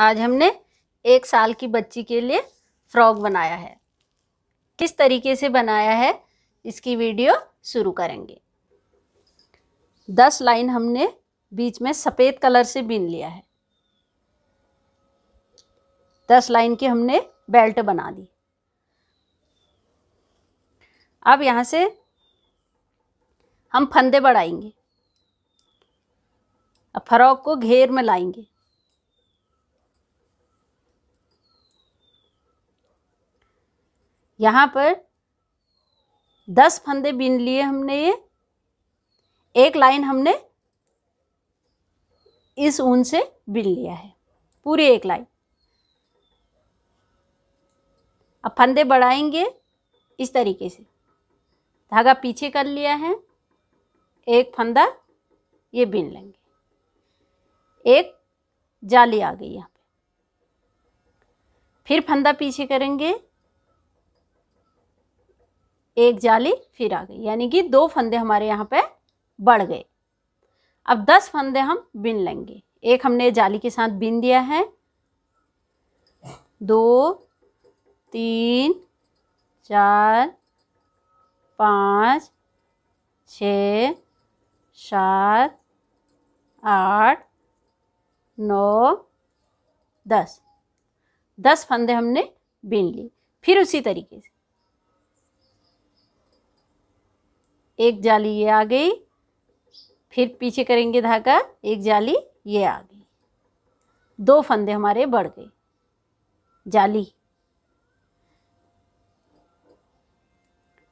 आज हमने एक साल की बच्ची के लिए फ्रॉक बनाया है किस तरीके से बनाया है इसकी वीडियो शुरू करेंगे दस लाइन हमने बीच में सफ़ेद कलर से बीन लिया है दस लाइन की हमने बेल्ट बना दी अब यहाँ से हम फंदे बढ़ाएंगे अब फ्रॉक को घेर में लाएंगे यहाँ पर दस फंदे बीन लिए हमने ये एक लाइन हमने इस ऊन से बीन लिया है पूरी एक लाइन अब फंदे बढ़ाएंगे इस तरीके से धागा पीछे कर लिया है एक फंदा ये बीन लेंगे एक जाली आ गई यहाँ पे फिर फंदा पीछे करेंगे एक जाली फिर आ गई यानी कि दो फंदे हमारे यहाँ पे बढ़ गए अब दस फंदे हम बिन लेंगे एक हमने जाली के साथ बिन दिया है दो तीन चार पाँच छ सात आठ नौ दस दस फंदे हमने बीन लिए फिर उसी तरीके से एक जाली ये आ गई फिर पीछे करेंगे धागा एक जाली ये आ गई दो फंदे हमारे बढ़ गए जाली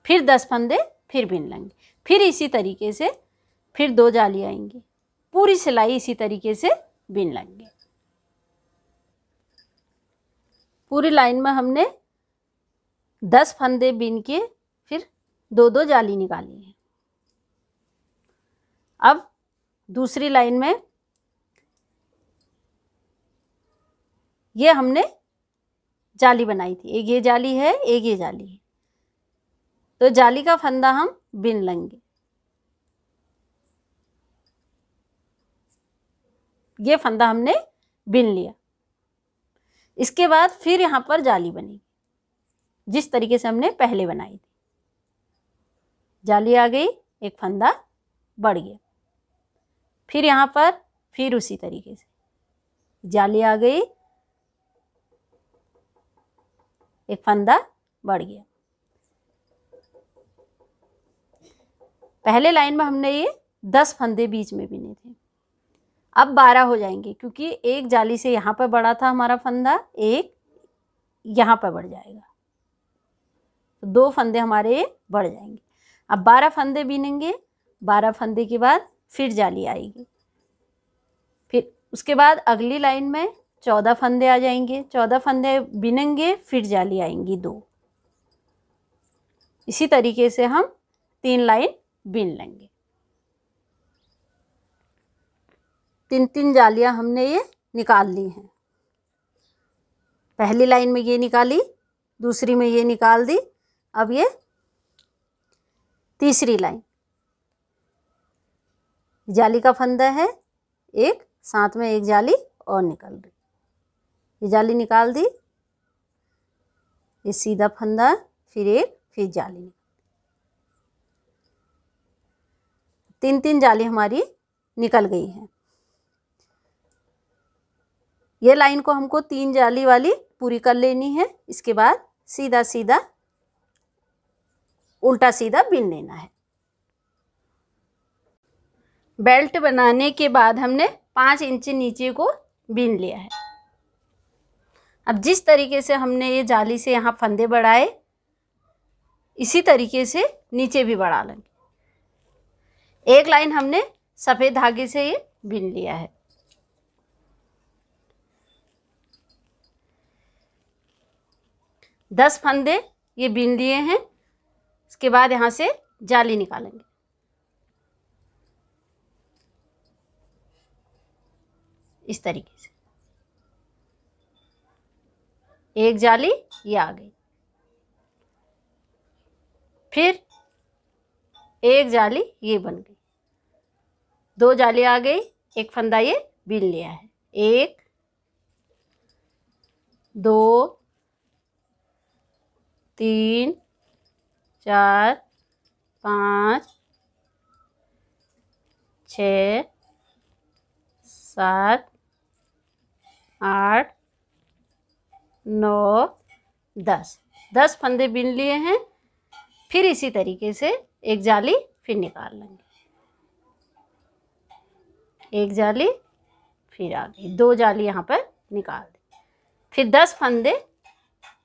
फिर दस फंदे फिर बिन लेंगे फिर इसी तरीके से फिर दो जाली आएंगी पूरी सिलाई इसी तरीके से बिन लेंगे पूरी लाइन में हमने दस फंदे बिन के फिर दो दो जाली निकाली है अब दूसरी लाइन में ये हमने जाली बनाई थी एक ये जाली है एक ये जाली है तो जाली का फंदा हम बिन लेंगे ये फंदा हमने बिन लिया इसके बाद फिर यहाँ पर जाली बनी जिस तरीके से हमने पहले बनाई थी जाली आ गई एक फंदा बढ़ गया फिर यहाँ पर फिर उसी तरीके से जाली आ गई एक फंदा बढ़ गया पहले लाइन में हमने ये दस फंदे बीच में बिने थे अब बारह हो जाएंगे क्योंकि एक जाली से यहाँ पर बढ़ा था हमारा फंदा एक यहाँ पर बढ़ जाएगा तो दो फंदे हमारे बढ़ जाएंगे अब बारह फंदे बीनेंगे बारह फंदे के बाद फिर जाली आएगी फिर उसके बाद अगली लाइन में चौदह फंदे आ जाएंगे चौदह फंदे बिनेंगे फिर जाली आएंगी दो इसी तरीके से हम तीन लाइन बिन लेंगे तीन तीन जालियां हमने ये निकाल ली हैं पहली लाइन में ये निकाली दूसरी में ये निकाल दी अब ये तीसरी लाइन जाली का फंदा है एक साथ में एक जाली और निकल रही ये जाली निकाल दी ये सीधा फंदा फिर एक फिर जाली तीन तीन जाली हमारी निकल गई है ये लाइन को हमको तीन जाली वाली पूरी कर लेनी है इसके बाद सीधा सीधा उल्टा सीधा बिन लेना है बेल्ट बनाने के बाद हमने पाँच इंच नीचे को बीन लिया है अब जिस तरीके से हमने ये जाली से यहाँ फंदे बढ़ाए इसी तरीके से नीचे भी बढ़ा लेंगे एक लाइन हमने सफ़ेद धागे से ये बीन लिया है दस फंदे ये बीन लिए हैं इसके बाद यहाँ से जाली निकालेंगे इस तरीके से एक जाली ये आ गई फिर एक जाली ये बन गई दो जाली आ गई एक फंदा ये बिल लिया है एक दो तीन चार पाँच छ सात आठ नौ दस दस फंदे बिन लिए हैं फिर इसी तरीके से एक जाली फिर निकाल लेंगे एक जाली फिर आ गई दो जाली यहाँ पर निकाल दें फिर दस फंदे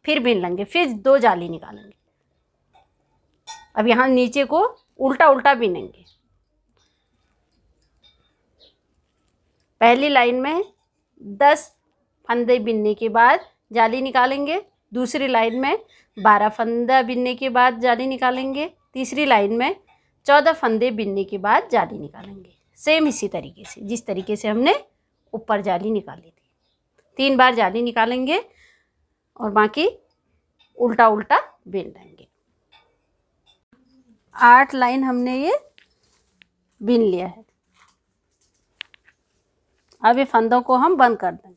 फिर बिन लेंगे फिर दो जाली निकालेंगे अब यहाँ नीचे को उल्टा उल्टा बिनेंगे पहली लाइन में दस फंदे बिनने के बाद जाली निकालेंगे दूसरी लाइन में बारह फंदा बिनने के बाद जाली निकालेंगे तीसरी लाइन में चौदह फंदे बिनने के बाद जाली निकालेंगे सेम इसी तरीके से जिस तरीके से हमने ऊपर जाली निकाली थी तीन बार जाली निकालेंगे और बाकी उल्टा उल्टा बिन लेंगे आठ लाइन हमने ये बिन लिया है अब ये फंदों को हम बंद कर देंगे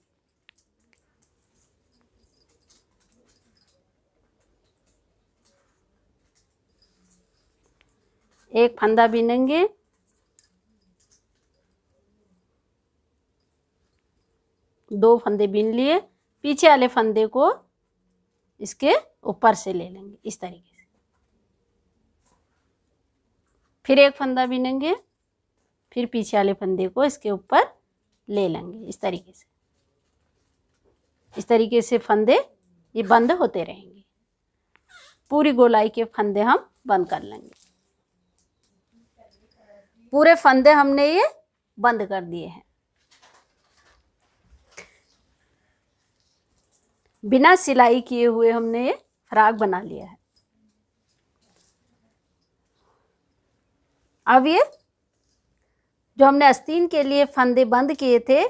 एक फंदा बीनेंगे दो फंदे बीन लिए पीछे वाले फंदे को इसके ऊपर से ले लेंगे इस तरीके से फिर एक फंदा बीनेंगे फिर पीछे वाले फंदे को इसके ऊपर ले लेंगे इस तरीके से इस तरीके से फंदे ये बंद होते रहेंगे पूरी गोलाई के फंदे हम बंद कर लेंगे पूरे फंदे हमने ये बंद कर दिए हैं बिना सिलाई किए हुए हमने ये फ्राक बना लिया है अब ये जो हमने अस्तीन के लिए फंदे बंद किए थे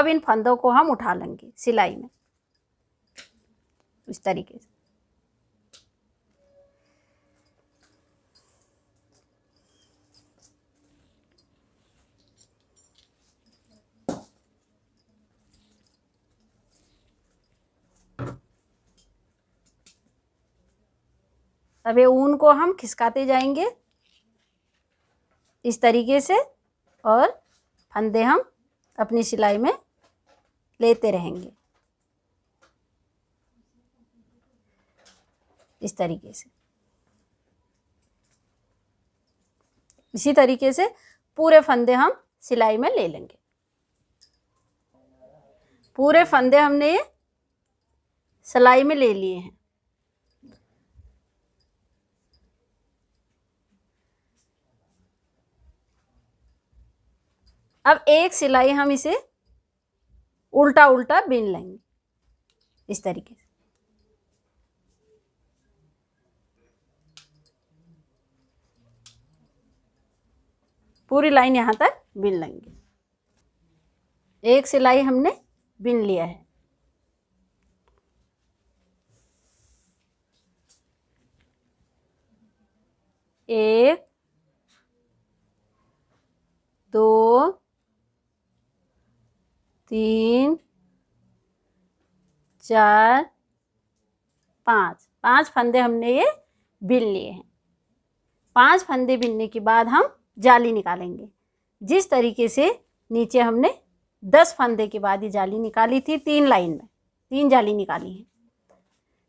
अब इन फंदों को हम उठा लेंगे सिलाई में इस तरीके से तभी ये ऊन को हम खिसकाते जाएंगे इस तरीके से और फंदे हम अपनी सिलाई में लेते रहेंगे इस तरीके से इसी तरीके से पूरे फंदे हम सिलाई में ले लेंगे पूरे फंदे हमने ये सिलाई में ले लिए हैं अब एक सिलाई हम इसे उल्टा उल्टा बीन लेंगे इस तरीके से पूरी लाइन यहाँ तक बीन लेंगे एक सिलाई हमने बीन लिया है एक दो तीन चार पाँच पाँच फंदे हमने ये बिन लिए हैं पाँच फंदे बिनने के बाद हम जाली निकालेंगे जिस तरीके से नीचे हमने दस फंदे के बाद ही जाली निकाली थी तीन लाइन में तीन जाली निकाली है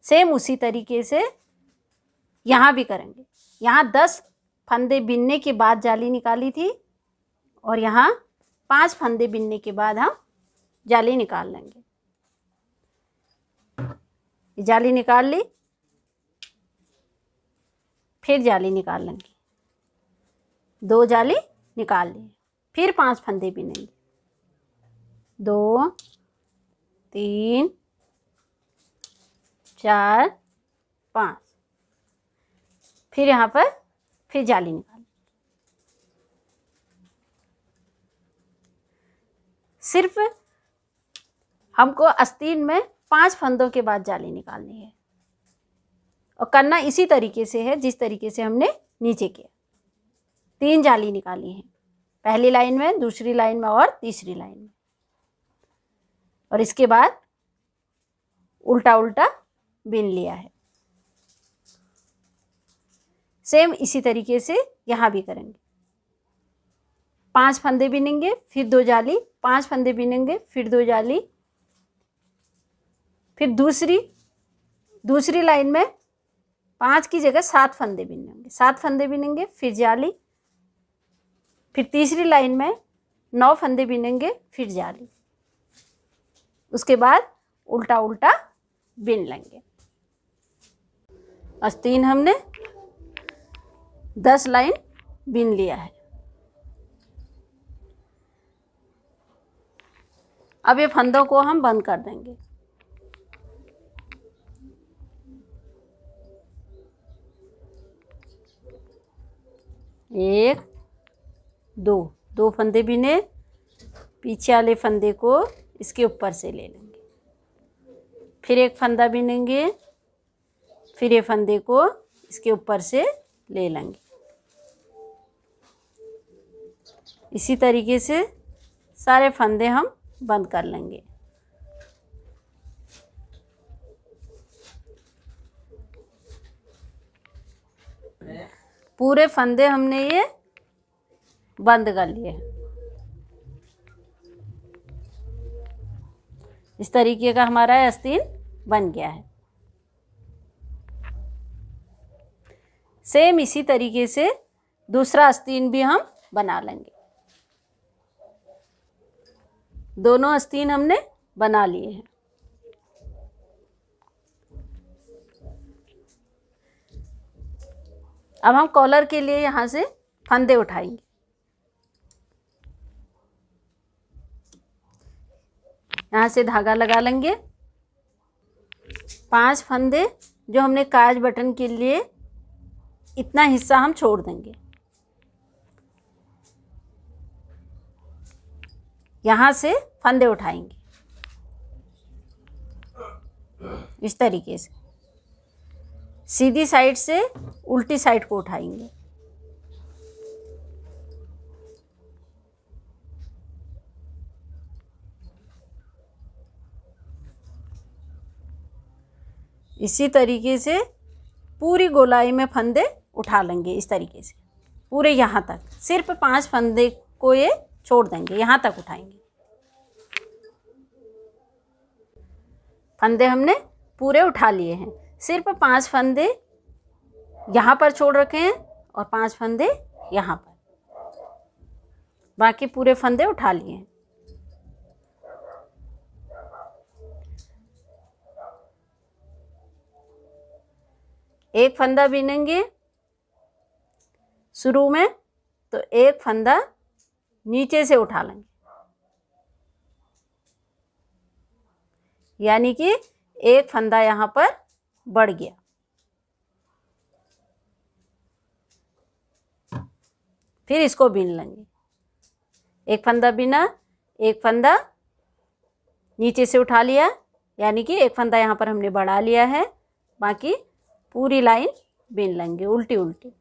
सेम उसी तरीके से यहाँ भी करेंगे यहाँ दस फंदे बिनने के बाद जाली निकाली थी और यहाँ पांच फंदे बिनने के बाद हम जाली निकाल लेंगे जाली निकाल ली फिर जाली निकाल लेंगे दो जाली निकाल ली फिर पांच फंदे बिनेंगे दो तीन चार पाँच फिर यहाँ पर फिर जाली निकाल सिर्फ हमको आस्तीन में पांच फंदों के बाद जाली निकालनी है और करना इसी तरीके से है जिस तरीके से हमने नीचे किया तीन जाली निकाली है पहली लाइन में दूसरी लाइन में और तीसरी लाइन में और इसके बाद उल्टा उल्टा बिन लिया है सेम इसी तरीके से यहाँ भी करेंगे पांच फंदे बिनेंगे फिर दो जाली पांच फंदे बिनेंगे फिर दो जाली फिर दूसरी दूसरी लाइन में पांच की जगह सात फंदे बिनेंगे सात फंदे बिनेंगे फिर जाली फिर तीसरी लाइन में नौ फंदे बिनेंगे फिर जाली उसके बाद उल्टा उल्टा बिन लेंगे अस्तीन हमने दस लाइन बिन लिया है अब ये फंदों को हम बंद कर देंगे एक दो दो फंदे बिने पीछे वाले फंदे को इसके ऊपर से ले लेंगे फिर एक फंदा बिनेंगे फिर ये फंदे को इसके ऊपर से ले लेंगे इसी तरीके से सारे फंदे हम बंद कर लेंगे Yeah. पूरे फंदे हमने ये बंद कर लिए इस तरीके का हमारा आस्तीन बन गया है सेम इसी तरीके से दूसरा आस्तीन भी हम बना लेंगे दोनों आस्तीन हमने बना लिए हैं अब हम कॉलर के लिए यहाँ से फंदे उठाएंगे यहाँ से धागा लगा लेंगे पांच फंदे जो हमने काज बटन के लिए इतना हिस्सा हम छोड़ देंगे यहाँ से फंदे उठाएंगे इस तरीके से सीधी साइड से उल्टी साइड को उठाएंगे इसी तरीके से पूरी गोलाई में फंदे उठा लेंगे इस तरीके से पूरे यहाँ तक सिर्फ पांच फंदे को ये छोड़ देंगे यहाँ तक उठाएंगे फंदे हमने पूरे उठा लिए हैं सिर्फ पांच फंदे यहाँ पर छोड़ रखे हैं और पांच फंदे यहाँ पर बाकी पूरे फंदे उठा लिए हैं एक फंदा बीनेंगे शुरू में तो एक फंदा नीचे से उठा लेंगे यानी कि एक फंदा यहाँ पर बढ़ गया फिर इसको बीन लेंगे एक फंदा बिना एक फंदा नीचे से उठा लिया यानी कि एक फंदा यहाँ पर हमने बढ़ा लिया है बाकी पूरी लाइन बीन लेंगे उल्टी उल्टी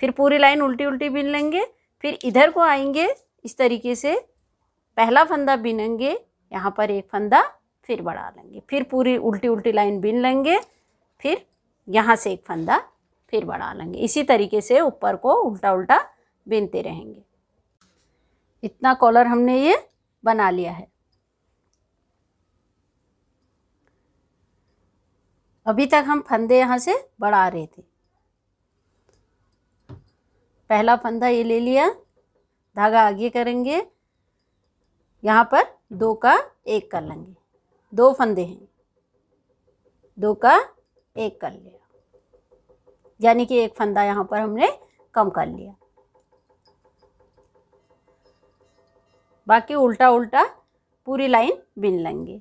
फिर पूरी लाइन उल्टी उल्टी बीन लेंगे फिर इधर को आएंगे इस तरीके से पहला फंदा बीनेंगे यहाँ पर एक फंदा फिर बढ़ा लेंगे फिर पूरी उल्टी उल्टी लाइन बिन लेंगे फिर यहाँ से एक फंदा फिर बढ़ा लेंगे इसी तरीके से ऊपर को उल्टा उल्टा बिनते रहेंगे इतना कॉलर हमने ये बना लिया है अभी तक हम फंदे यहाँ से बढ़ा रहे थे पहला फंदा ये ले लिया धागा आगे करेंगे यहाँ पर दो का एक कर लेंगे दो फंदे हैं दो का एक कर लिया यानी कि एक फंदा यहाँ पर हमने कम कर लिया बाकी उल्टा उल्टा पूरी लाइन बिन लेंगे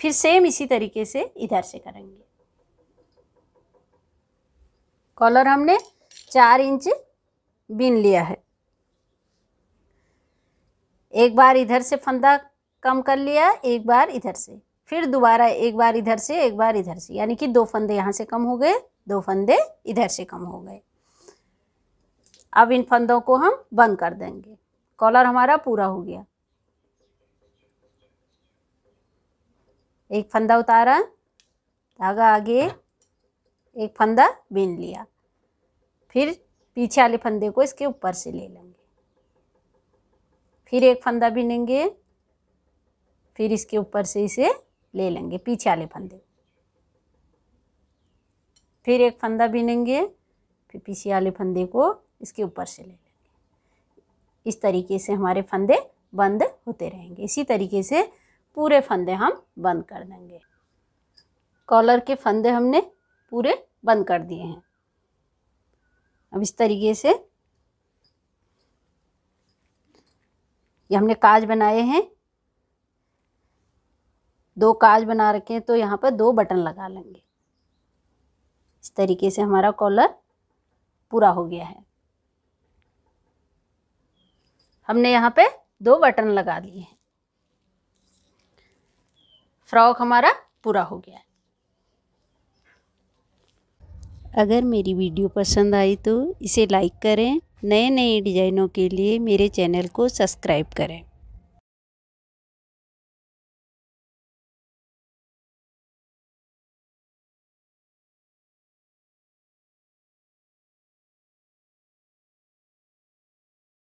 फिर सेम इसी तरीके से इधर से करेंगे कॉलर हमने चार इंच बिन लिया है एक बार इधर से फंदा कम कर लिया एक बार इधर से फिर दोबारा एक बार इधर से एक बार इधर से यानी कि दो फंदे यहाँ से कम हो गए दो फंदे इधर से कम हो गए अब इन फंदों को हम बंद कर देंगे कॉलर हमारा पूरा हो गया एक फंदा उतारा धागा आगे एक फंदा बीन लिया फिर पीछे वाले फंदे को इसके ऊपर से ले लेंगे फिर एक फंदा बिनेंगे फिर इसके ऊपर से इसे ले लेंगे पीछे वाले फंदे फिर एक फंदा बिनेंगे फिर पीछे वाले फंदे को इसके ऊपर से ले लेंगे इस तरीके से हमारे फंदे बंद होते रहेंगे इसी तरीके से पूरे फंदे हम बंद कर देंगे कॉलर के फंदे हमने पूरे बंद कर दिए हैं अब इस तरीके से ये हमने काज बनाए हैं दो काज बना रखे हैं तो यहाँ पर दो बटन लगा लेंगे इस तरीके से हमारा कॉलर पूरा हो गया है हमने यहाँ पे दो बटन लगा दिए हैं फ्रॉक हमारा पूरा हो गया है अगर मेरी वीडियो पसंद आई तो इसे लाइक करें नए नए डिज़ाइनों के लिए मेरे चैनल को सब्सक्राइब करें